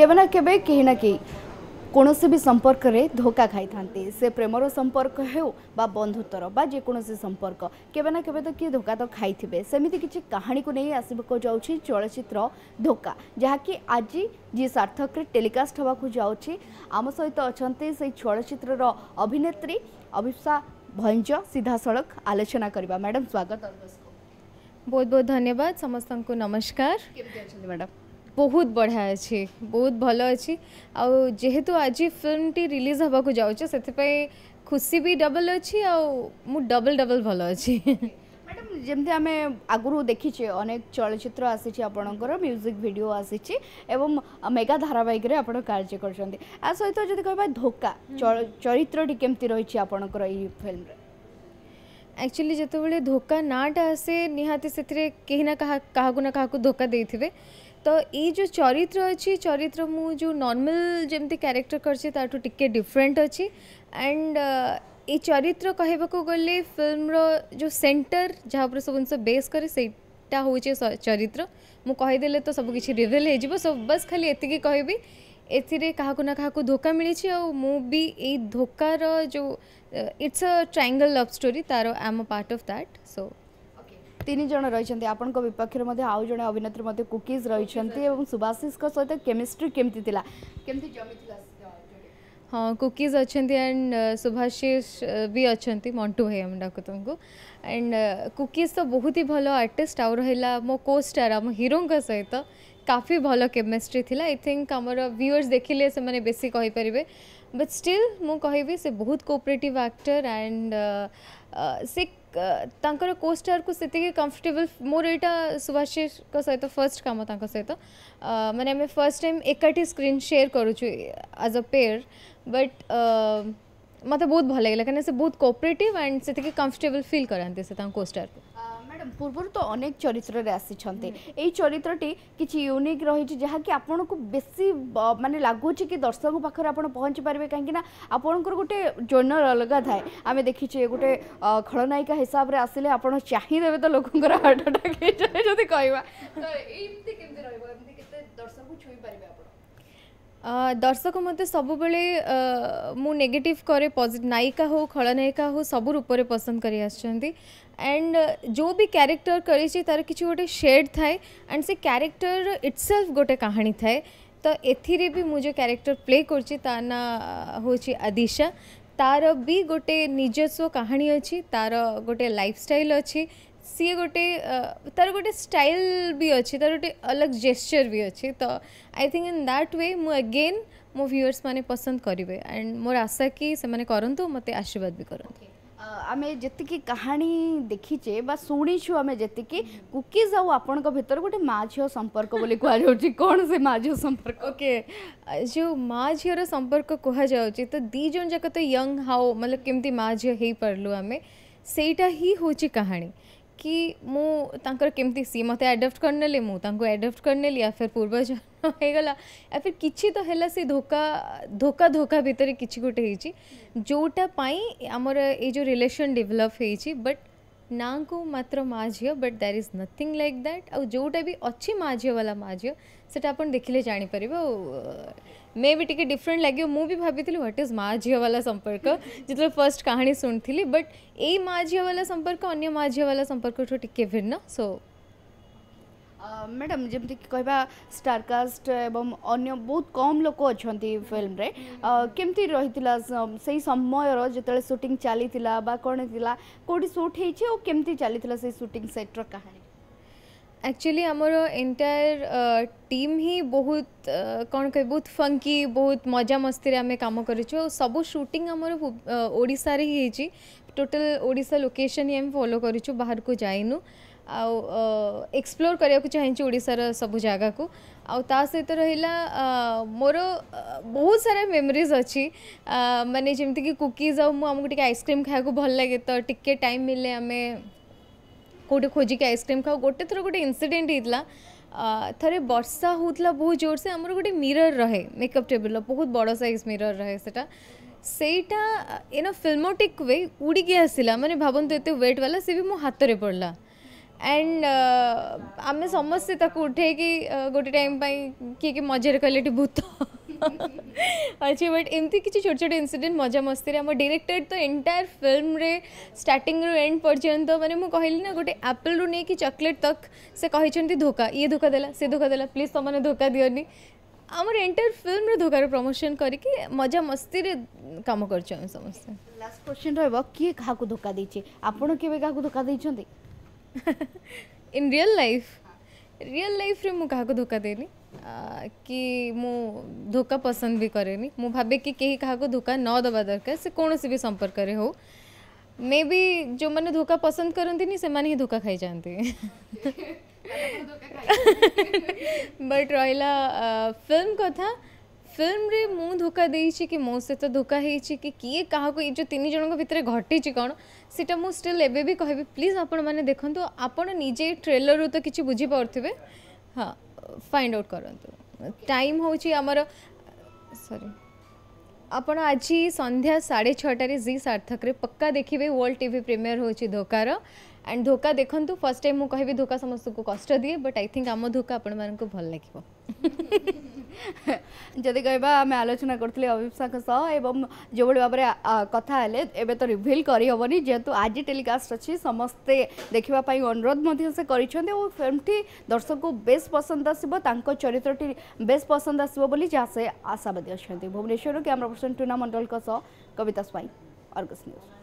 କେବେ ନା କେବେ କେହି ନା କେହି କୌଣସି ବି ସମ୍ପର୍କରେ ଧୋକା ଖାଇଥାନ୍ତି ସେ ପ୍ରେମର ସମ୍ପର୍କ ହେଉ ବା ବନ୍ଧୁତ୍ୱର ବା ଯେକୌଣସି ସମ୍ପର୍କ କେବେ ନା କେବେ ତ କିଏ ଧୋକା ତ ଖାଇଥିବେ ସେମିତି କିଛି କାହାଣୀକୁ ନେଇ ଆସିବାକୁ ଯାଉଛି ଚଳଚ୍ଚିତ୍ର ଧୋକା ଯାହାକି ଆଜି ଜି ସାର୍ଥକରେ ଟେଲିକାଷ୍ଟ ହେବାକୁ ଯାଉଛି ଆମ ସହିତ ଅଛନ୍ତି ସେଇ ଚଳଚ୍ଚିତ୍ରର ଅଭିନେତ୍ରୀ ଅଭିପ୍ସା ଭଞ୍ଜ ସିଧାସଳଖ ଆଲୋଚନା କରିବା ମ୍ୟାଡ଼ାମ୍ ସ୍ୱାଗତ ବହୁତ ବହୁତ ଧନ୍ୟବାଦ ସମସ୍ତଙ୍କୁ ନମସ୍କାର କେମିତି ଅଛନ୍ତି ମ୍ୟାଡ଼ାମ୍ ବହୁତ ବଢ଼ିଆ ଅଛି ବହୁତ ଭଲ ଅଛି ଆଉ ଯେହେତୁ ଆଜି ଫିଲ୍ମଟି ରିଲିଜ୍ ହେବାକୁ ଯାଉଛି ସେଥିପାଇଁ ଖୁସି ବି ଡବଲ୍ ଅଛି ଆଉ ମୁଁ ଡବଲ୍ ଡବଲ୍ ଭଲ ଅଛି ଯେମିତି ଆମେ ଆଗରୁ ଦେଖିଛେ ଅନେକ ଚଳଚ୍ଚିତ୍ର ଆସିଛି ଆପଣଙ୍କର ମ୍ୟୁଜିକ୍ ଭିଡ଼ିଓ ଆସିଛି ଏବଂ ମେଗା ଧାରାବାହିକରେ ଆପଣ କାର୍ଯ୍ୟ କରୁଛନ୍ତି ଆ ସହିତ ଯଦି କହିବା ଧୋକା ଚରିତ୍ରଟି କେମିତି ରହିଛି ଆପଣଙ୍କର ଏହି ଫିଲ୍ମରେ ଆକ୍ଚୁଆଲି ଯେତେବେଳେ ଧୋକା ନାଁଟା ଆସେ ନିହାତି ସେଥିରେ କେହି ନା କାହା କାହାକୁ ନା କାହାକୁ ଧୋକା ଦେଇଥିବେ तो ये जो चरित्र अच्छी चरित्र मुझे नर्माल जमी क्यारेक्टर करके डिफरेन्ट अच्छी एंड ये चरित्र कह फिल्म रो जो सेंटर जहाँ पर सब जिन बेस कैटा हो चरित्र मुझे तो सबकि किसी रिविल हो बस खाली एति कह क्या क्या धोखा मिली आई धोकार जो it's a triangle love story तार आई पार्ट अफ दैट सो ତିନି ଜଣ ରହିଛନ୍ତି ଆପଣଙ୍କ ବିପକ୍ଷରେ ମଧ୍ୟ ଆଉ ଜଣେ ଅଭିନେତ୍ରୀ ମଧ୍ୟ କୁକିଜ୍ ରହିଛନ୍ତି ଏବଂ ସୁବାଶିଷଙ୍କ ସହିତ କେମିଷ୍ଟ୍ରି କେମିତି ଥିଲା କେମିତି ଜମିଥିଲା ହଁ କୁକିଜ୍ ଅଛନ୍ତି ଆଣ୍ଡ ସୁଭାଶିଷ ବି ଅଛନ୍ତି ମଣ୍ଟୁ ଭାଇ ଆମେ ଡାକୁ ତୁମକୁ ଆଣ୍ଡ କୁକିଜ୍ ତ ବହୁତ ହି ଭଲ ଆର୍ଟିଷ୍ଟ ଆଉ ରହିଲା ମୋ କୋ ଷ୍ଟାର୍ ଆମ ହିରୋଙ୍କ ସହିତ काफ़ी भल केमिस्ट्री थी आई थिंक आमर व्यूअर्स देखिले से बेसी कहींपर बट स्टिल मुझे से बहुत कोअपरेटिव एक्टर एंड uh, ସେ ତାଙ୍କର କୋଷ୍ଟାର୍କୁ ସେତିକି କମ୍ଫର୍ଟେବଲ୍ ମୋର ଏଇଟା ସୁଭାଶିଷଙ୍କ ସହିତ ଫର୍ଷ୍ଟ କାମ ତାଙ୍କ ସହିତ ମାନେ ଆମେ ଫର୍ଷ୍ଟ ଟାଇମ୍ ଏକାଠି ସ୍କ୍ରିନ୍ ସେୟାର କରୁଛୁ ଆଜ୍ ଅ ପେୟର ବଟ୍ ମୋତେ ବହୁତ ଭଲ ଲାଗିଲା କାହିଁକିନା ସେ ବହୁତ କୋପରେଟିଭ୍ ଆଣ୍ଡ ସେତିକି କମ୍ଫର୍ଟେବଲ୍ ଫିଲ୍ କରାନ୍ତି ସେ ତାଙ୍କ କୋଷ୍ଟାର୍କୁ ম্যাডাম পূর্বর তো অনেক চরিত্রের আসিছন্তি এই চরিত্রটি কিছু ইউনিক রয়েছে যাকি আপনার বেশি মানে লাগুছে কি দর্শক পাখে আপনার পৌঁছি পারবে কিন্তু না আপনার গোটে জোনর অলগা থাকে আমি দেখিছে গোটে খলনায়িকা হিসাবে আসলে আপনার চাহিদেবে তো লোকর হার্ট আটাক যদি কহবা তো এইমতি কেমতি রহব এমতি কেতে দর্শক ছুঁই পারবে আপনার ଦର୍ଶକ ମୋତେ ସବୁବେଳେ ମୁଁ ନେଗେଟିଭ୍ କରେ ପଜିଟିଭ୍ ନାୟିକା ହଉ ଖଳନାୟିକା ହଉ ସବୁ ରୂପରେ ପସନ୍ଦ କରି ଆସିଛନ୍ତି ଆଣ୍ଡ ଯେଉଁ ବି କ୍ୟାରେକ୍ଟର କରିଛି ତା'ର କିଛି ଗୋଟେ ସେଡ଼୍ ଥାଏ ଆଣ୍ଡ ସେ କ୍ୟାରେକ୍ଟର ଇଟ୍ସେଲ୍ଫ ଗୋଟେ କାହାଣୀ ଥାଏ ତ ଏଥିରେ ବି ମୁଁ ଯେଉଁ କ୍ୟାରେକ୍ଟର ପ୍ଲେ କରୁଛି ତା ନାଁ ହେଉଛି ଆଦିଶା ତାର ବି ଗୋଟେ ନିଜସ୍ୱ କାହାଣୀ ଅଛି ତାର ଗୋଟେ ଲାଇଫଷ୍ଟାଇଲ୍ ଅଛି सीए गोटे तार गोटे स्टाइल भी अच्छे तार गोटे अलग जेस्चर भी अच्छे तो I think in that way मु अगेन मो भिवर्स मैंने पसंद करेंगे एंड मोर आशा कि से करूँ मत आशीर्वाद भी करूँ okay. आम जी कहानी देखीचे बा शुणीचु आम जी कुकीज आपण भितर गोटे माँ झील संपर्क कह कौन से माँ झील संपर्क ओके जो माँ झीर संपर्क कहु तो दीज जाक तो यंग हाउ मतलब केमती माँ झील हो पारू आम से ही हूँ कहानी कि मुझे केमती सी मत आडप्ट करने मुझे एडप्ट कर या फिर पूर्व होगा या फिर किसी तो है से धोखा धोखा धोखा भितर कि गोटे जोटापाई आमर ये जो रिलेसन डेभलप हो बट ना को मात्र माँ झी but there is nothing like that आउ जोटा भी अच्छी माँ झीवाला माँ झी से आप देखने जापर मे भी टी डिफरेन्ट लगे मुझे भाई व्हाट इज माँ झी वाला संपर्क जो फर्स्ट कहानी शुणी बट यही माँ झी वाला संपर्क अगर माँ झी वाला संपर्क ठूँ टी भिन्न सो ମ୍ୟାଡ଼ାମ୍ ଯେମିତିକି କହିବା ଷ୍ଟାରକାଷ୍ଟ ଏବଂ ଅନ୍ୟ ବହୁତ କମ୍ ଲୋକ ଅଛନ୍ତି ଫିଲ୍ମରେ କେମିତି ରହିଥିଲା ସେଇ ସମୟର ଯେତେବେଳେ ସୁଟିଂ ଚାଲିଥିଲା ବା କ'ଣ ଥିଲା କେଉଁଠି ସୁଟ୍ ହେଇଛି ଆଉ କେମିତି ଚାଲିଥିଲା ସେଇ ସୁଟିଂ ସେଟ୍ର କାହାଣୀ एक्चुअली आमर एंटायर टीम ही बहुत कौन कह बहुत फंकी बहुत मजा मस्ती आम कम कर सब सुटिंग आमर ओडार ही होती टोटाल ओडा लोकेशन ही आम फलो कर बाहर को जाइनु आउ एक्सप्लोर करा चाहिए ओडार सब जगह को आ सहित रहा मोर बहुत सारा मेमोरीज अच्छी मानने जमीक कुकीज आमको टे आइसक्रीम खाया भल लगे तो टी टाइम मिले आम কোটি খোঁজিকি আইসক্রিম খাও গোটে থর গোটে ইনসিডেন্ট হয়েছিল ଥରେ ବର୍ଷା ହେଉଥିଲା ବହୁତ ଜୋରସେ ଆମର ଗୋଟେ ମିରର ରହେ ମେକଅପ୍ ଟେବୁଲ୍ର ବହୁତ ବଡ଼ ସାଇଜ୍ ମିରର ରହେ ସେଟା ସେଇଟା ଇନ୍ ଅ ଫିଲ୍ମୋଟିକ୍ ୱେ ଉଡ଼ିକି ଆସିଲା ମାନେ ଭାବନ୍ତୁ ଏତେ ୱେଟ୍ ବାଲା ସେ ବି ମୋ ହାତରେ ପଡ଼ିଲା ଆଣ୍ଡ ଆମେ ସମସ୍ତେ ତାକୁ ଉଠେଇକି ଗୋଟେ ଟାଇମ୍ ପାଇଁ କିଏ କିଏ ମଜାରେ କହିଲେ ଏଠି ଭୂତ अच्छी बट एमती किसी छोट छोट इनसीडेंट मजा मस्ती आम डायरेक्टेड तो एंटायर फिल्म रे स्टार्टिंग रु एंड पर्यंत माने मुझे कहली ना गोटे आपल रु नहीं कि चॉकलेट तक से कहते धोखा ये धोखा देला से धोखा देला प्लीज तुमने धोखा दियोनी आमर एंटायर फिल्म रे धोखार प्रमोशन करके मजा मस्ती रे काम करछु समस्त लास्ट क्वेश्चन रहबो किए काहा धोखा दैछि आपण केबे धोखा दैछन्ती in real life real life रे मु काहा धोखा देनी କି ମୁଁ ଧୋକା ପସନ୍ଦ ବି କରେନି ମୁଁ ଭାବେ କି କେହି କାହାକୁ ଧୋକା ନ ଦେବା ଦରକାର ସେ କୌଣସି ବି ସମ୍ପର୍କରେ ହେଉ ମେ ବି ଯେଉଁମାନେ ଧୋକା ପସନ୍ଦ କରନ୍ତିନି ସେମାନେ ହିଁ ଧୋକା ଖାଇଯାଆନ୍ତି ବଟ୍ ରହିଲା ଫିଲ୍ମ କଥା ଫିଲ୍ମରେ ମୁଁ ଧୋକା ଦେଇଛି କି ମୋ ସହିତ ଧୋକା ହେଇଛି କି କିଏ କାହାକୁ ଏଇ ଯେଉଁ ତିନି ଜଣଙ୍କ ଭିତରେ ଘଟିଛି କ'ଣ ସେଇଟା ମୁଁ ଷ୍ଟିଲ୍ ଏବେ ବି କହିବି ପ୍ଲିଜ୍ ଆପଣମାନେ ଦେଖନ୍ତୁ ଆପଣ ନିଜେ ଟ୍ରେଲରରୁ ତ କିଛି ବୁଝିପାରୁଥିବେ ହଁ फाइंड आउट करतु टाइम हूँ आमर सरी ଆପଣ ଆଜି ସନ୍ଧ୍ୟା ସାଢ଼େ ଛଅଟାରେ ଜି ସାର୍ଥକରେ ପକ୍କା ଦେଖିବେ ୱାର୍ଲଡ ଟିଭି ପ୍ରିମିୟର ହେଉଛି ଧୋକାର ଆଣ୍ଡ ଧୋକା ଦେଖନ୍ତୁ ଫାର୍ଷ୍ଟ ଟାଇମ୍ ମୁଁ କହିବି ଧୋକା ସମସ୍ତଙ୍କୁ କଷ୍ଟ ଦିଏ ବଟ୍ ଆଇ ଥିଙ୍କ ଆମ ଧୋକା ଆପଣମାନଙ୍କୁ ଭଲ ଲାଗିବ ଯଦି କହିବା ଆମେ ଆଲୋଚନା କରୁଥିଲେ ଅଭିପ୍ସାଙ୍କ ସହ ଏବଂ ଯେଉଁଭଳି ଭାବରେ କଥା ହେଲେ ଏବେ ତ ରିଭିଲ୍ କରିହେବନି ଯେହେତୁ ଆଜି ଟେଲିକାଷ୍ଟ ଅଛି ସମସ୍ତେ ଦେଖିବା ପାଇଁ ଅନୁରୋଧ ମଧ୍ୟ ସେ କରିଛନ୍ତି ଓ ଫିଲ୍ମଟି ଦର୍ଶକଙ୍କୁ ବେଶ୍ ପସନ୍ଦ ଆସିବ ତାଙ୍କ ଚରିତ୍ରଟି ବେଶ୍ ପସନ୍ଦ ଆସିବ ବୋଲି ଯାହା ସେ ଆଶାବାଦୀ ଅଛନ୍ତି ଭୁବନେଶ୍ୱରରୁ କ୍ୟାମେରା ପର୍ସନ ଟୁନା ମଣ୍ଡଳଙ୍କ ସହ କବିତା ସ୍ୱାଇଁ ଅର୍ଗସ୍ ନ୍ୟୁଜ୍